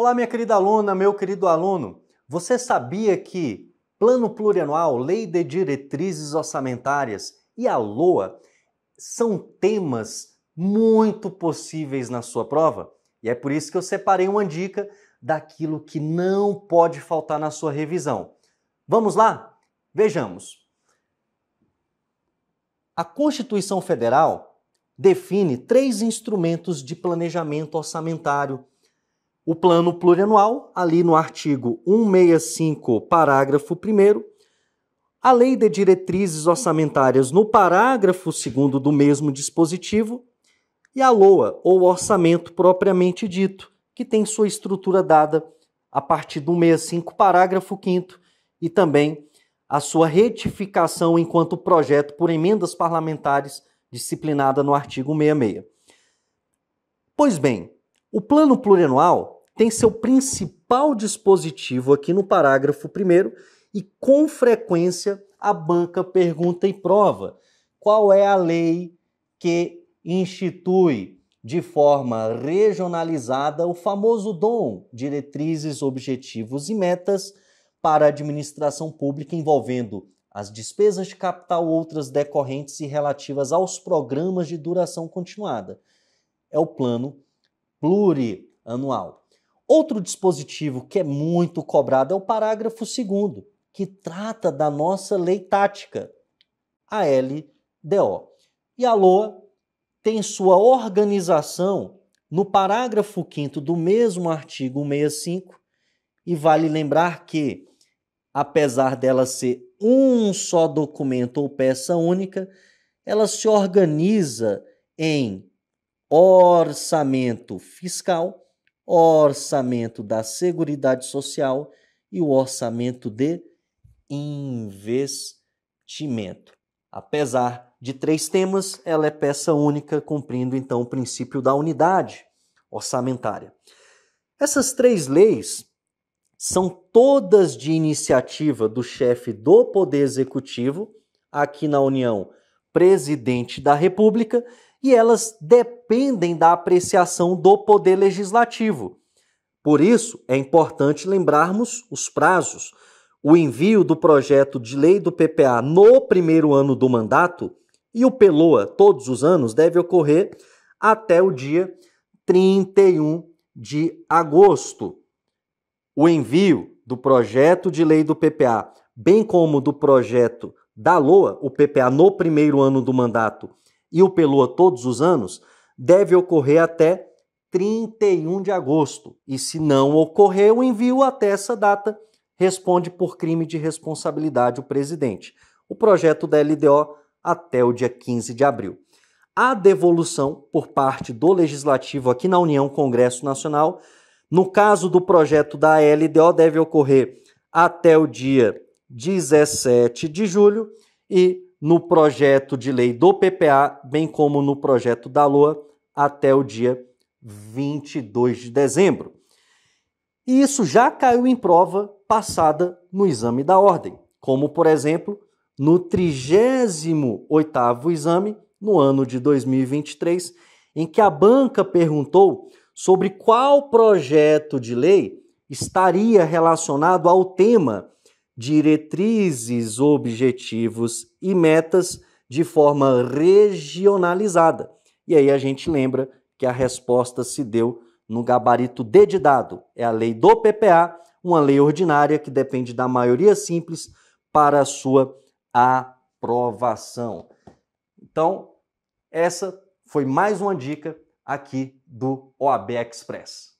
Olá, minha querida aluna, meu querido aluno. Você sabia que Plano Plurianual, Lei de Diretrizes Orçamentárias e a LOA são temas muito possíveis na sua prova? E é por isso que eu separei uma dica daquilo que não pode faltar na sua revisão. Vamos lá? Vejamos. A Constituição Federal define três instrumentos de planejamento orçamentário o plano plurianual, ali no artigo 165, parágrafo 1, a lei de diretrizes orçamentárias, no parágrafo 2 do mesmo dispositivo, e a LOA, ou orçamento propriamente dito, que tem sua estrutura dada a partir do 165, parágrafo 5, e também a sua retificação enquanto projeto por emendas parlamentares disciplinada no artigo 66. Pois bem, o plano plurianual tem seu principal dispositivo aqui no parágrafo primeiro e, com frequência, a banca pergunta e prova qual é a lei que institui de forma regionalizada o famoso DOM, diretrizes, objetivos e metas para a administração pública envolvendo as despesas de capital, outras decorrentes e relativas aos programas de duração continuada. É o plano plurianual. Outro dispositivo que é muito cobrado é o parágrafo 2, que trata da nossa lei tática, a LDO. E a LOA tem sua organização no parágrafo 5 do mesmo artigo 65. e vale lembrar que, apesar dela ser um só documento ou peça única, ela se organiza em orçamento fiscal orçamento da Seguridade Social e o orçamento de investimento. Apesar de três temas, ela é peça única, cumprindo então o princípio da unidade orçamentária. Essas três leis são todas de iniciativa do chefe do Poder Executivo, aqui na União, presidente da República, e elas dependem da apreciação do Poder Legislativo. Por isso, é importante lembrarmos os prazos. O envio do projeto de lei do PPA no primeiro ano do mandato e o PELOA todos os anos deve ocorrer até o dia 31 de agosto. O envio do projeto de lei do PPA, bem como do projeto da LOA, o PPA no primeiro ano do mandato, e o Pelua todos os anos deve ocorrer até 31 de agosto. E se não ocorrer o envio até essa data, responde por crime de responsabilidade o presidente. O projeto da LDO até o dia 15 de abril. A devolução por parte do legislativo aqui na União Congresso Nacional, no caso do projeto da LDO, deve ocorrer até o dia 17 de julho e no projeto de lei do PPA, bem como no projeto da LOA, até o dia 22 de dezembro. E isso já caiu em prova passada no exame da ordem, como, por exemplo, no 38º exame, no ano de 2023, em que a banca perguntou sobre qual projeto de lei estaria relacionado ao tema diretrizes, objetivos e metas de forma regionalizada. E aí a gente lembra que a resposta se deu no gabarito D de dado. É a lei do PPA, uma lei ordinária que depende da maioria simples para a sua aprovação. Então, essa foi mais uma dica aqui do OAB Express.